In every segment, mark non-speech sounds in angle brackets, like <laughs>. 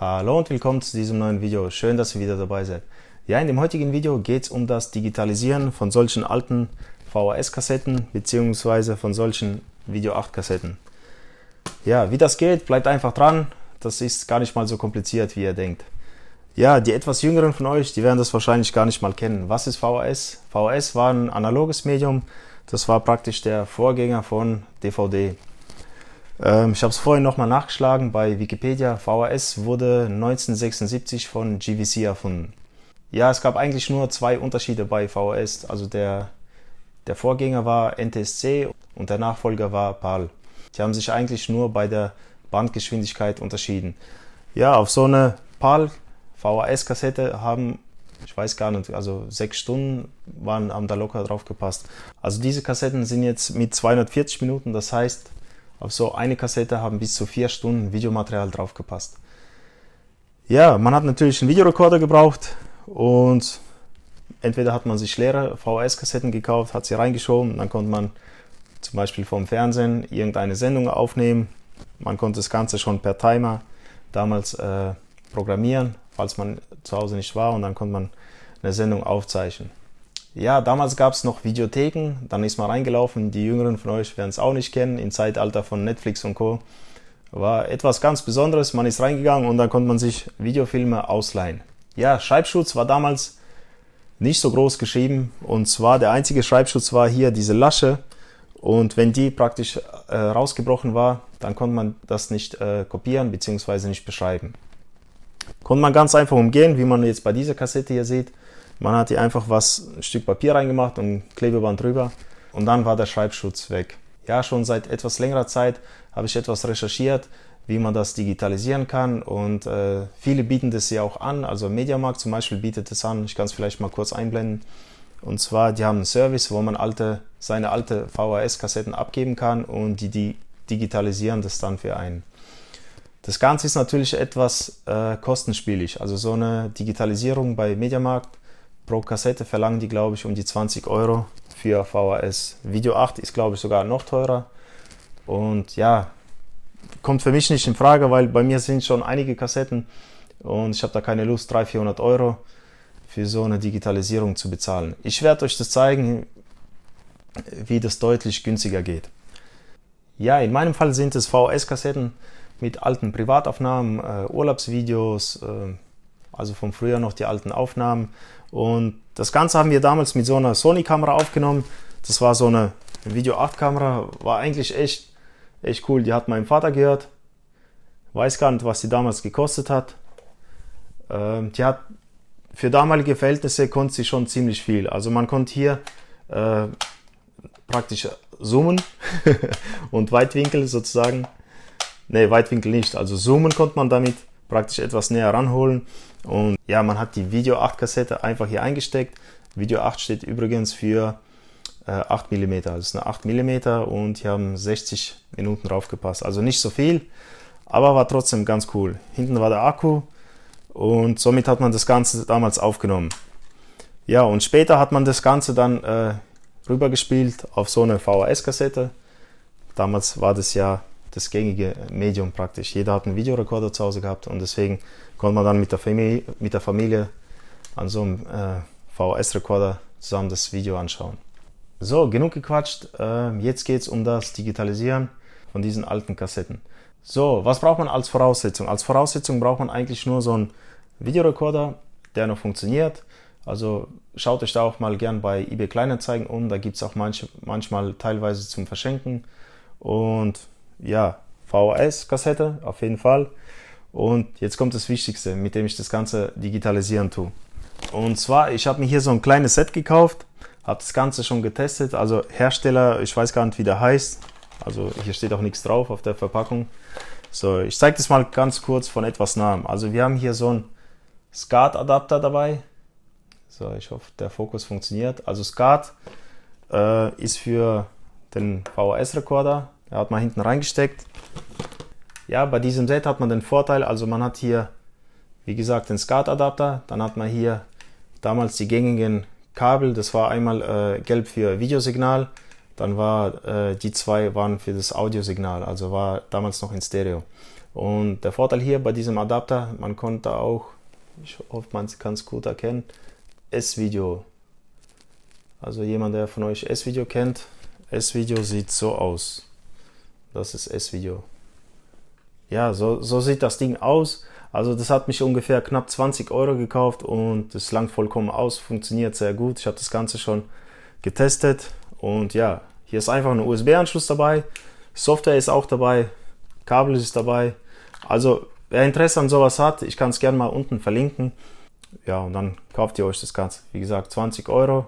Hallo und willkommen zu diesem neuen Video. Schön, dass ihr wieder dabei seid. Ja, in dem heutigen Video geht es um das Digitalisieren von solchen alten VHS-Kassetten bzw. von solchen Video 8-Kassetten. Ja, wie das geht, bleibt einfach dran. Das ist gar nicht mal so kompliziert, wie ihr denkt. Ja, die etwas jüngeren von euch, die werden das wahrscheinlich gar nicht mal kennen. Was ist VHS? VHS war ein analoges Medium. Das war praktisch der Vorgänger von DVD. Ähm, ich habe es vorhin nochmal nachgeschlagen bei Wikipedia. VHS wurde 1976 von GVC erfunden. Ja, es gab eigentlich nur zwei Unterschiede bei VHS. Also der, der Vorgänger war NTSC und der Nachfolger war PAL. Die haben sich eigentlich nur bei der Bandgeschwindigkeit unterschieden. Ja, auf so eine PAL VHS-Kassette haben, ich weiß gar nicht, also sechs Stunden waren am da locker drauf gepasst. Also diese Kassetten sind jetzt mit 240 Minuten, das heißt auf so eine Kassette haben bis zu vier Stunden Videomaterial draufgepasst. Ja, man hat natürlich einen Videorekorder gebraucht und entweder hat man sich leere VHS-Kassetten gekauft, hat sie reingeschoben, dann konnte man zum Beispiel vom Fernsehen irgendeine Sendung aufnehmen. Man konnte das Ganze schon per Timer damals äh, programmieren, falls man zu Hause nicht war und dann konnte man eine Sendung aufzeichnen ja, damals gab es noch Videotheken, dann ist man reingelaufen. Die Jüngeren von euch werden es auch nicht kennen, im Zeitalter von Netflix und Co. War etwas ganz Besonderes. Man ist reingegangen und da konnte man sich Videofilme ausleihen. Ja, Schreibschutz war damals nicht so groß geschrieben. Und zwar der einzige Schreibschutz war hier diese Lasche. Und wenn die praktisch äh, rausgebrochen war, dann konnte man das nicht äh, kopieren bzw. nicht beschreiben. Konnte man ganz einfach umgehen, wie man jetzt bei dieser Kassette hier sieht. Man hat hier einfach was, ein Stück Papier reingemacht und Klebeband drüber und dann war der Schreibschutz weg. Ja, schon seit etwas längerer Zeit habe ich etwas recherchiert, wie man das digitalisieren kann und äh, viele bieten das ja auch an. Also Mediamarkt zum Beispiel bietet es an. Ich kann es vielleicht mal kurz einblenden. Und zwar, die haben einen Service, wo man alte, seine alte VHS-Kassetten abgeben kann und die, die digitalisieren das dann für einen. Das Ganze ist natürlich etwas äh, kostenspielig. Also so eine Digitalisierung bei Mediamarkt pro Kassette verlangen die, glaube ich, um die 20 Euro für VHS. Video 8 ist, glaube ich, sogar noch teurer. Und ja, kommt für mich nicht in Frage, weil bei mir sind schon einige Kassetten und ich habe da keine Lust, 300, 400 Euro für so eine Digitalisierung zu bezahlen. Ich werde euch das zeigen, wie das deutlich günstiger geht. Ja, in meinem Fall sind es VHS-Kassetten mit alten Privataufnahmen, äh, Urlaubsvideos, äh, also vom früher noch die alten Aufnahmen. Und das Ganze haben wir damals mit so einer Sony-Kamera aufgenommen. Das war so eine Video 8-Kamera, war eigentlich echt, echt cool. Die hat mein Vater gehört. Weiß gar nicht, was die damals gekostet hat. Ähm, die hat für damalige Verhältnisse konnte sie schon ziemlich viel. Also man konnte hier äh, praktisch zoomen <laughs> und Weitwinkel sozusagen. Ne, Weitwinkel nicht. Also zoomen konnte man damit praktisch etwas näher ranholen. Und ja, man hat die Video 8 Kassette einfach hier eingesteckt. Video 8 steht übrigens für äh, 8 mm, also eine 8 mm und hier haben 60 Minuten drauf gepasst. Also nicht so viel, aber war trotzdem ganz cool. Hinten war der Akku und somit hat man das Ganze damals aufgenommen. Ja, und später hat man das Ganze dann äh, rübergespielt auf so eine VHS-Kassette. Damals war das ja das gängige Medium praktisch. Jeder hat einen Videorekorder zu Hause gehabt und deswegen konnte man dann mit der Familie, mit der Familie an so einem äh, VHS-Rekorder zusammen das Video anschauen. So, genug gequatscht. Äh, jetzt geht es um das Digitalisieren von diesen alten Kassetten. So, was braucht man als Voraussetzung? Als Voraussetzung braucht man eigentlich nur so einen Videorekorder, der noch funktioniert. Also schaut euch da auch mal gern bei eBay Kleinanzeigen um. Da gibt es auch manch, manchmal teilweise zum Verschenken. Und ja, VHS-Kassette auf jeden Fall. Und jetzt kommt das Wichtigste, mit dem ich das Ganze digitalisieren tue. Und zwar, ich habe mir hier so ein kleines Set gekauft, habe das Ganze schon getestet. Also Hersteller, ich weiß gar nicht, wie der heißt. Also hier steht auch nichts drauf auf der Verpackung. So, ich zeige das mal ganz kurz von etwas nahem. Also wir haben hier so einen SCART-Adapter dabei. So, ich hoffe, der Fokus funktioniert. Also SCART äh, ist für den VHS-Rekorder er hat mal hinten reingesteckt. Ja, bei diesem Set hat man den Vorteil, also man hat hier, wie gesagt, den SCART-Adapter, dann hat man hier damals die gängigen Kabel, das war einmal äh, gelb für Videosignal, dann war äh, die zwei waren für das Audiosignal, also war damals noch in Stereo. Und der Vorteil hier bei diesem Adapter, man konnte auch, ich hoffe, man kann es gut erkennen, S-Video. Also jemand, der von euch S-Video kennt, S-Video sieht so aus. Das ist S-Video. Ja, so, so sieht das Ding aus. Also das hat mich ungefähr knapp 20 Euro gekauft und es langt vollkommen aus, funktioniert sehr gut. Ich habe das Ganze schon getestet und ja, hier ist einfach ein USB-Anschluss dabei, Software ist auch dabei, Kabel ist dabei. Also wer Interesse an sowas hat, ich kann es gerne mal unten verlinken. Ja, und dann kauft ihr euch das Ganze. Wie gesagt, 20 Euro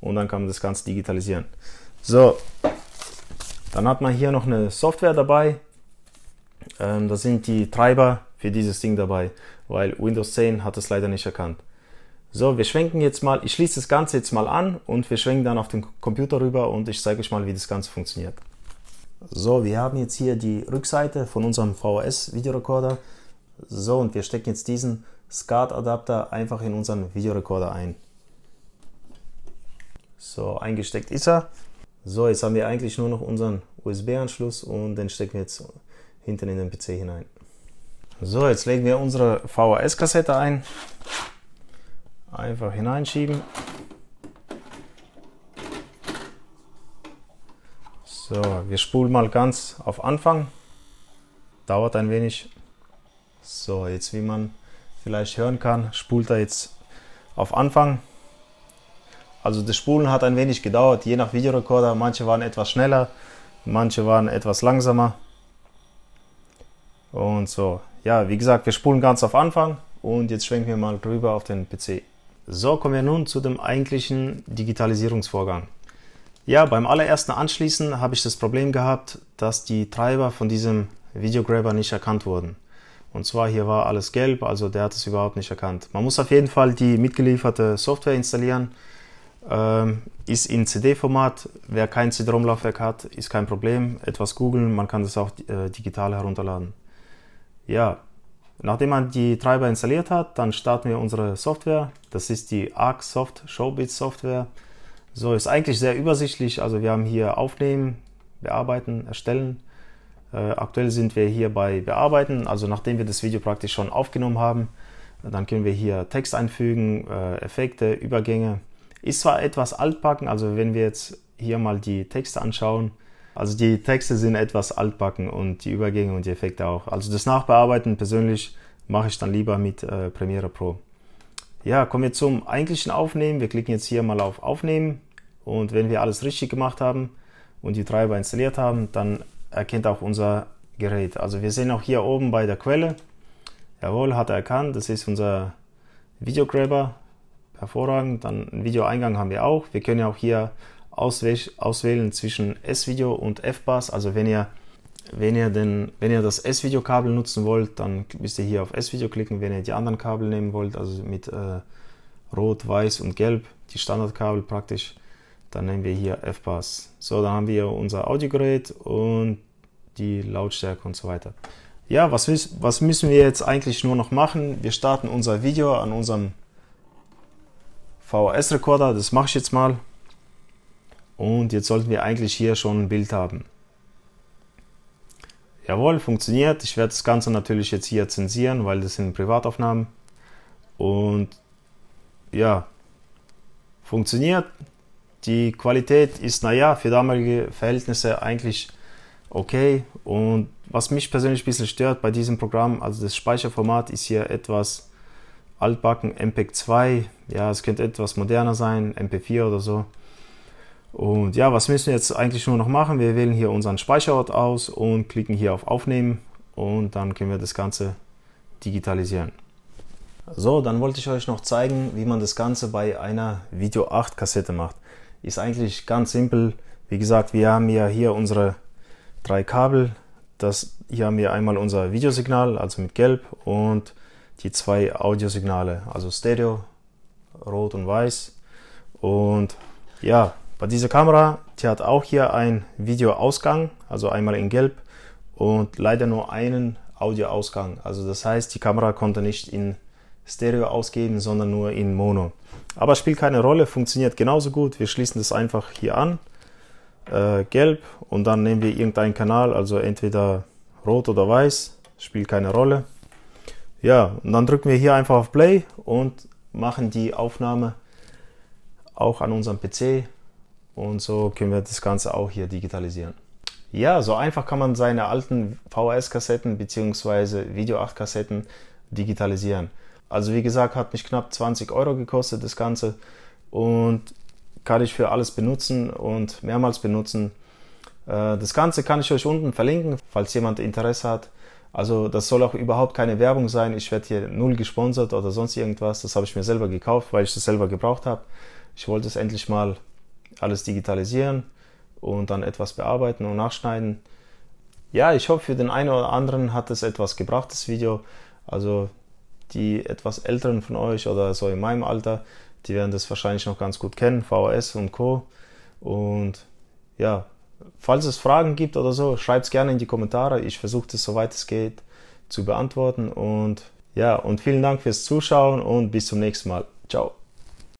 und dann kann man das Ganze digitalisieren. So, dann hat man hier noch eine Software dabei. Ähm, das sind die Treiber für dieses Ding dabei, weil Windows 10 hat es leider nicht erkannt. So, wir schwenken jetzt mal, ich schließe das Ganze jetzt mal an und wir schwenken dann auf den Computer rüber und ich zeige euch mal, wie das Ganze funktioniert. So, wir haben jetzt hier die Rückseite von unserem VHS-Videorekorder. So, und wir stecken jetzt diesen SCART-Adapter einfach in unseren Videorekorder ein. So, eingesteckt ist er. So, jetzt haben wir eigentlich nur noch unseren USB-Anschluss und den stecken wir jetzt hinten in den PC hinein. So, jetzt legen wir unsere VHS-Kassette ein. Einfach hineinschieben. So, wir spulen mal ganz auf Anfang. Dauert ein wenig. So, jetzt wie man vielleicht hören kann, spult er jetzt auf Anfang. Also das Spulen hat ein wenig gedauert, je nach Videorekorder. Manche waren etwas schneller, manche waren etwas langsamer. Und so. Ja, wie gesagt, wir spulen ganz auf Anfang und jetzt schwenken wir mal drüber auf den PC. So kommen wir nun zu dem eigentlichen Digitalisierungsvorgang. Ja, beim allerersten Anschließen habe ich das Problem gehabt, dass die Treiber von diesem Videograbber nicht erkannt wurden. Und zwar hier war alles gelb, also der hat es überhaupt nicht erkannt. Man muss auf jeden Fall die mitgelieferte Software installieren. Ähm, ist in CD-Format. Wer kein CD-ROM-Laufwerk hat, ist kein Problem. Etwas googeln, man kann das auch äh, digital herunterladen. Ja, nachdem man die Treiber installiert hat, dann starten wir unsere Software. Das ist die ArcSoft Showbiz Software. So ist eigentlich sehr übersichtlich. Also wir haben hier Aufnehmen, Bearbeiten, Erstellen. Äh, aktuell sind wir hier bei Bearbeiten. Also nachdem wir das Video praktisch schon aufgenommen haben, dann können wir hier Text einfügen, äh, Effekte, Übergänge ist zwar etwas altbacken, also wenn wir jetzt hier mal die Texte anschauen, also die Texte sind etwas altbacken und die Übergänge und die Effekte auch. Also das Nachbearbeiten persönlich mache ich dann lieber mit äh, Premiere Pro. Ja, kommen wir zum eigentlichen Aufnehmen. Wir klicken jetzt hier mal auf Aufnehmen und wenn wir alles richtig gemacht haben und die Treiber installiert haben, dann erkennt auch unser Gerät. Also wir sehen auch hier oben bei der Quelle, jawohl, hat er erkannt, das ist unser Videograbber hervorragend. Dann einen Videoeingang haben wir auch. Wir können ja auch hier auswählen zwischen S-Video und F-Bass. Also wenn ihr, wenn ihr, den, wenn ihr das S-Video-Kabel nutzen wollt, dann müsst ihr hier auf S-Video klicken. Wenn ihr die anderen Kabel nehmen wollt, also mit äh, Rot, Weiß und Gelb, die Standardkabel praktisch, dann nehmen wir hier F-Bass. So, dann haben wir unser Audiogerät und die Lautstärke und so weiter. Ja, was, was müssen wir jetzt eigentlich nur noch machen? Wir starten unser Video an unserem VHS-Rekorder, das mache ich jetzt mal. Und jetzt sollten wir eigentlich hier schon ein Bild haben. Jawohl, funktioniert. Ich werde das Ganze natürlich jetzt hier zensieren, weil das sind Privataufnahmen. Und ja, funktioniert. Die Qualität ist, naja, für damalige Verhältnisse eigentlich okay. Und was mich persönlich ein bisschen stört bei diesem Programm, also das Speicherformat ist hier etwas altbacken MPEG 2, ja, es könnte etwas moderner sein, MP4 oder so. Und ja, was müssen wir jetzt eigentlich nur noch machen? Wir wählen hier unseren Speicherort aus und klicken hier auf Aufnehmen und dann können wir das Ganze digitalisieren. So, dann wollte ich euch noch zeigen, wie man das Ganze bei einer Video 8 Kassette macht. Ist eigentlich ganz simpel. Wie gesagt, wir haben ja hier unsere drei Kabel. Das, hier haben wir einmal unser Videosignal, also mit Gelb und die zwei Audiosignale, also Stereo, Rot und Weiß. Und ja, bei dieser Kamera, die hat auch hier einen Videoausgang, also einmal in Gelb und leider nur einen Audioausgang. Also das heißt, die Kamera konnte nicht in Stereo ausgeben, sondern nur in Mono. Aber spielt keine Rolle, funktioniert genauso gut. Wir schließen das einfach hier an, äh, gelb, und dann nehmen wir irgendeinen Kanal, also entweder rot oder weiß, spielt keine Rolle. Ja, und dann drücken wir hier einfach auf Play und machen die Aufnahme auch an unserem PC. Und so können wir das Ganze auch hier digitalisieren. Ja, so einfach kann man seine alten VHS-Kassetten bzw. Video-8-Kassetten digitalisieren. Also wie gesagt, hat mich knapp 20 Euro gekostet das Ganze und kann ich für alles benutzen und mehrmals benutzen. Äh, das Ganze kann ich euch unten verlinken, falls jemand Interesse hat. Also das soll auch überhaupt keine Werbung sein. Ich werde hier null gesponsert oder sonst irgendwas. Das habe ich mir selber gekauft, weil ich das selber gebraucht habe. Ich wollte es endlich mal alles digitalisieren und dann etwas bearbeiten und nachschneiden. Ja, ich hoffe, für den einen oder anderen hat es etwas gebracht, das Video. Also die etwas älteren von euch oder so in meinem Alter, die werden das wahrscheinlich noch ganz gut kennen, VHS und Co. Und ja, falls es Fragen gibt oder so, schreibt es gerne in die Kommentare. Ich versuche das, soweit es geht, zu beantworten. Und ja, und vielen Dank fürs Zuschauen und bis zum nächsten Mal. Ciao.